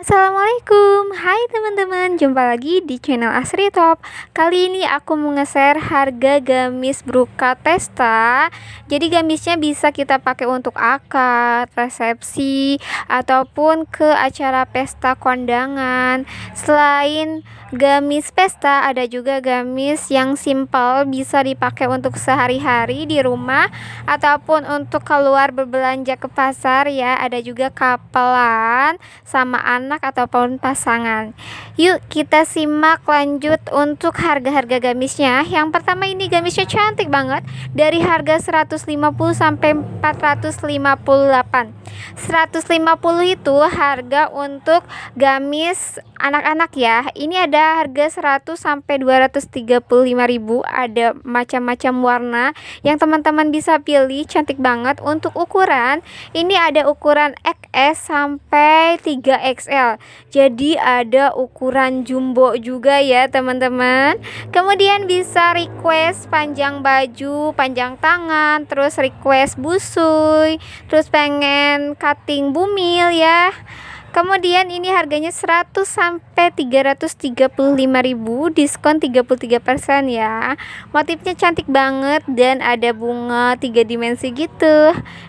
Assalamualaikum, hai teman-teman, jumpa lagi di channel Asri Top Kali ini aku mau nge-share harga gamis bruka pesta Jadi gamisnya bisa kita pakai untuk akad, resepsi, ataupun ke acara pesta kondangan Selain gamis pesta, ada juga gamis yang simple bisa dipakai untuk sehari-hari di rumah Ataupun untuk keluar berbelanja ke pasar ya, ada juga kapelan sama anak anak ataupun pasangan. Yuk kita simak lanjut untuk harga-harga gamisnya. Yang pertama ini gamisnya cantik banget dari harga 150 sampai 458. 150 itu harga untuk gamis anak-anak ya. Ini ada harga 100 sampai ribu. ada macam-macam warna yang teman-teman bisa pilih cantik banget untuk ukuran. Ini ada ukuran X S sampai 3XL. Jadi ada ukuran jumbo juga ya, teman-teman. Kemudian bisa request panjang baju, panjang tangan, terus request busui, terus pengen cutting bumil ya. Kemudian ini harganya 100 sampai ribu diskon 33% ya. Motifnya cantik banget dan ada bunga tiga dimensi gitu.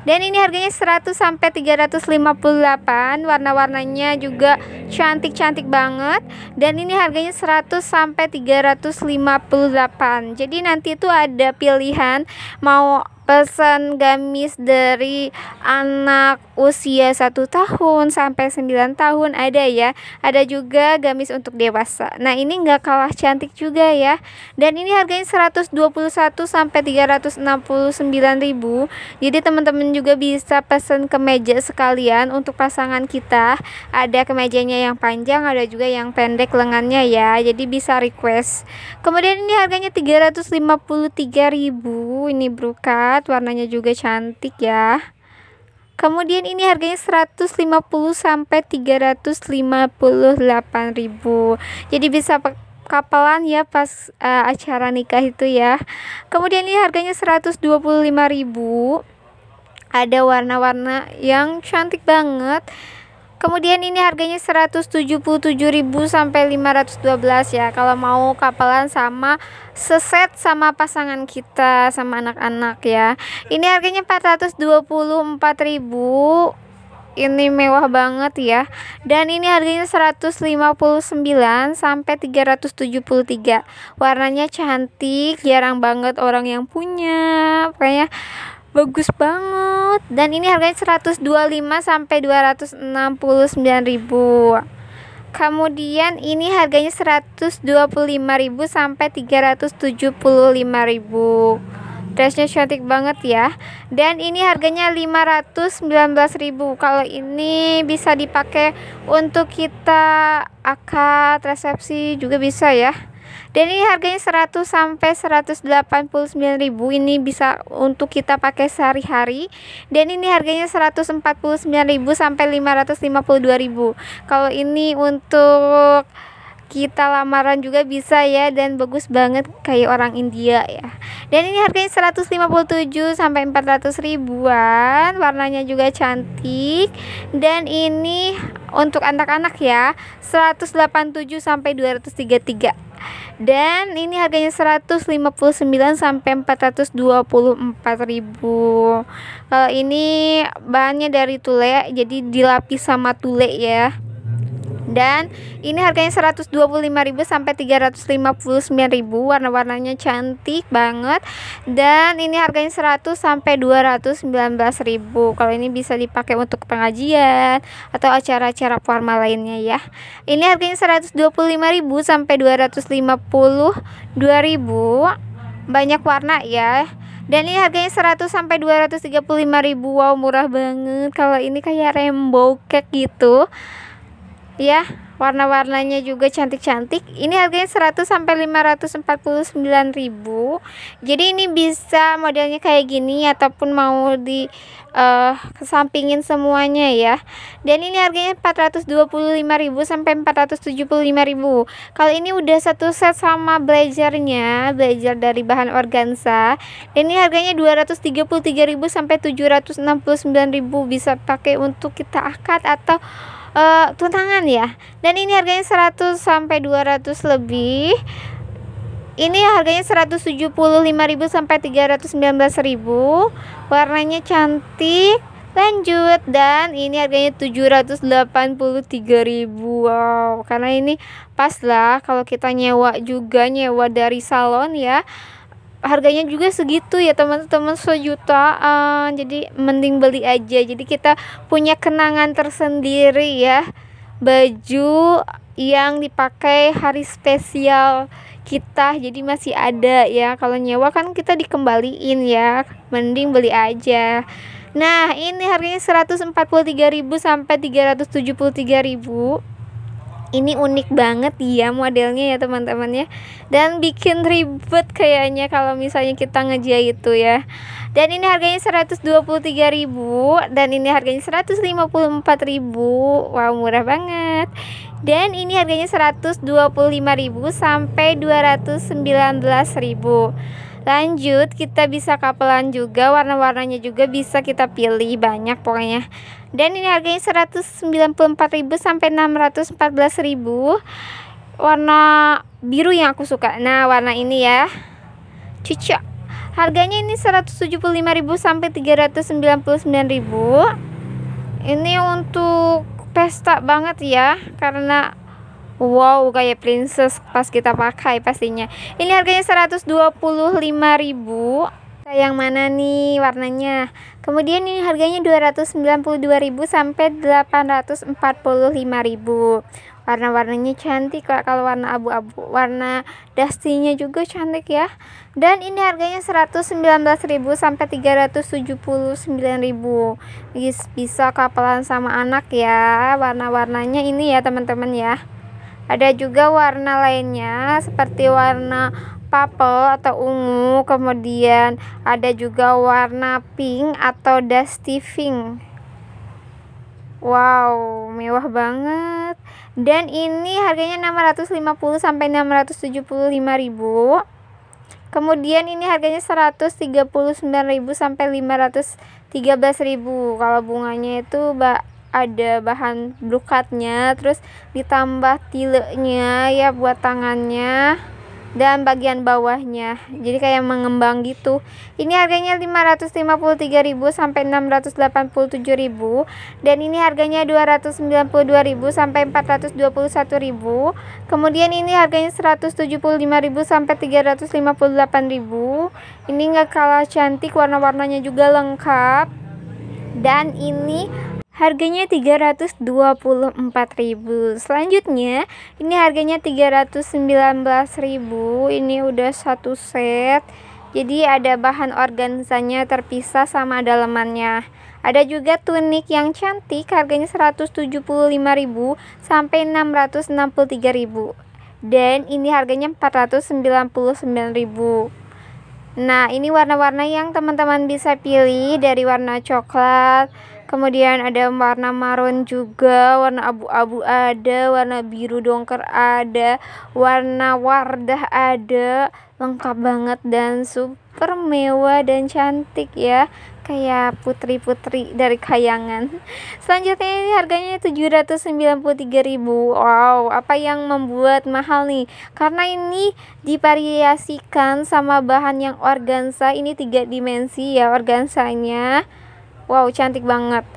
Dan ini harganya 100 sampai 358, warna-warnanya juga cantik-cantik banget dan ini harganya 100 sampai 358. Jadi nanti itu ada pilihan mau pesan gamis dari anak usia 1 tahun sampai 9 tahun ada ya. Ada juga gamis untuk dewasa. Nah, ini nggak kalah cantik juga ya. Dan ini harganya 121 sampai ribu. Jadi teman-teman juga bisa pesan kemeja sekalian untuk pasangan kita. Ada kemejanya yang panjang, ada juga yang pendek lengannya ya. Jadi bisa request. Kemudian ini harganya ribu. Ini brokat, warnanya juga cantik ya. Kemudian ini harganya 150 sampai ribu, Jadi bisa kapalan ya pas uh, acara nikah itu ya. Kemudian ini harganya ribu, Ada warna-warna yang cantik banget Kemudian ini harganya 177.000 sampai 512 ya. Kalau mau kapalan sama seset sama pasangan kita sama anak-anak ya. Ini harganya 424.000. Ini mewah banget ya. Dan ini harganya 159 sampai 373. Warnanya cantik, jarang banget orang yang punya. Makanya bagus banget dan ini harganya 125 sampai 269 ribu kemudian ini harganya 125 ribu sampai 375 ribu dressnya cantik banget ya dan ini harganya ribu kalau ini bisa dipakai untuk kita akad resepsi juga bisa ya dan ini harganya 100 sampai 189.000 ini bisa untuk kita pakai sehari-hari dan ini harganya 149.000 sampai 552.000 kalau ini untuk kita lamaran juga bisa ya dan bagus banget kayak orang India ya dan ini harganya 157 sampai 400 ribuan warnanya juga cantik dan ini untuk anak-anak ya 187 sampai 233 dan ini harganya 159 sampai 424 ribu kalau ini bahannya dari tule jadi dilapis sama tule ya dan ini harganya 125.000 sampai 359.000 warna-warnanya cantik banget dan ini harganya 100 sampai 219.000 kalau ini bisa dipakai untuk pengajian atau acara-acara formal lainnya ya ini harganya 125.000 sampai 252.000 banyak warna ya dan ini harganya 100 sampai 235 ribu wow murah banget kalau ini kayak rainbow cake gitu ya warna-warnanya juga cantik-cantik ini harganya 100 sampai 549 ribu jadi ini bisa modelnya kayak gini ataupun mau di uh, kesampingin semuanya ya dan ini harganya ribu sampai ribu. kalau ini udah satu set sama blazernya blazer dari bahan organza dan ini harganya ribu sampai ribu bisa pakai untuk kita akad atau uh, tuntangan ya dan ini harganya 100 sampai 200 lebih ini harganya 175.000 sampai 319.000 warnanya cantik lanjut dan ini harganya 783.000 wow karena ini pas lah kalau kita nyewa juga nyewa dari salon ya harganya juga segitu ya teman-teman sejutaan jadi mending beli aja jadi kita punya kenangan tersendiri ya baju yang dipakai hari spesial kita jadi masih ada ya kalau nyewa kan kita dikembaliin ya mending beli aja nah ini harganya 143.000 sampai 373.000 ini unik banget ya modelnya ya teman-teman ya dan bikin ribet kayaknya kalau misalnya kita ngejahit itu ya dan ini harganya 123.000 dan ini harganya 154.000 wow murah banget dan ini harganya 125.000 sampai 219.000 lanjut kita bisa kapelan juga warna-warnanya juga bisa kita pilih banyak pokoknya dan ini harganya 194.000 sampai 614.000 warna biru yang aku suka nah warna ini ya cocok harganya ini 175.000 sampai 399.000 ini untuk pesta banget ya karena Wow, kayak princess pas kita pakai pastinya. Ini harganya 125.000. Yang mana nih warnanya? Kemudian ini harganya 292.000 sampai 845.000. Warna-warnanya cantik lah kalau warna abu-abu. Warna dustinya juga cantik ya. Dan ini harganya 119.000 sampai 379.000. Bisa kapalan sama anak ya. Warna-warnanya ini ya teman-teman ya. Ada juga warna lainnya seperti warna purple atau ungu, kemudian ada juga warna pink atau dusty pink. Wow, mewah banget. Dan ini harganya 650 sampai 675 ribu. Kemudian ini harganya ribu sampai ribu Kalau bunganya itu, Mbak ada bahan blukatnya terus ditambah tilenya ya buat tangannya dan bagian bawahnya jadi kayak mengembang gitu ini harganya 553.000 sampai 687.000 dan ini harganya 292.000 sampai 421.000 kemudian ini harganya 175.000 sampai 358.000 ini nggak kalah cantik warna-warnanya juga lengkap dan ini harganya 324.000 selanjutnya ini harganya 319.000 ini udah satu set jadi ada bahan organzanya terpisah sama dalemannya ada juga tunik yang cantik harganya 175.000 sampai 663.000 dan ini harganya 499.000 Nah ini warna-warna yang teman-teman bisa pilih dari warna coklat kemudian ada warna marun juga warna abu-abu ada warna biru dongker ada warna wardah ada lengkap banget dan super mewah dan cantik ya kayak putri-putri dari kayangan selanjutnya ini harganya 793.000 wow apa yang membuat mahal nih karena ini divariasikan sama bahan yang organza ini tiga dimensi ya organzanya. Wow, cantik banget.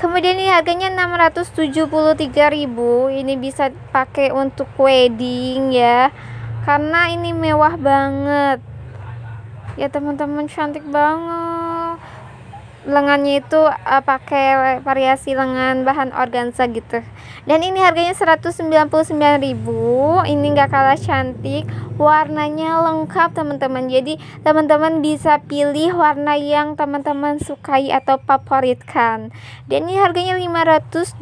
Kemudian ini harganya 673.000. Ini bisa pakai untuk wedding ya. Karena ini mewah banget. Ya teman-teman cantik banget lengannya itu uh, pakai variasi lengan bahan organza gitu dan ini harganya 199.000 ini nggak kalah cantik warnanya lengkap teman-teman jadi teman-teman bisa pilih warna yang teman-teman sukai atau favoritkan dan ini harganya 524.000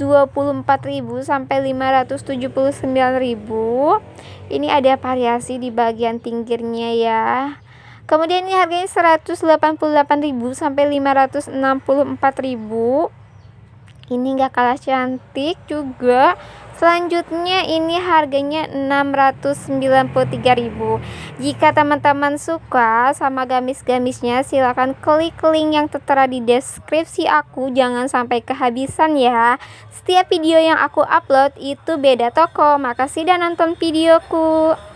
sampai 579.000 ini ada variasi di bagian pinggirnya ya Kemudian ini harganya 188.000 sampai 564.000. Ini enggak kalah cantik juga. Selanjutnya ini harganya 693.000. Jika teman-teman suka sama gamis-gamisnya silahkan klik link yang tertera di deskripsi aku jangan sampai kehabisan ya. Setiap video yang aku upload itu beda toko. Makasih dan nonton videoku.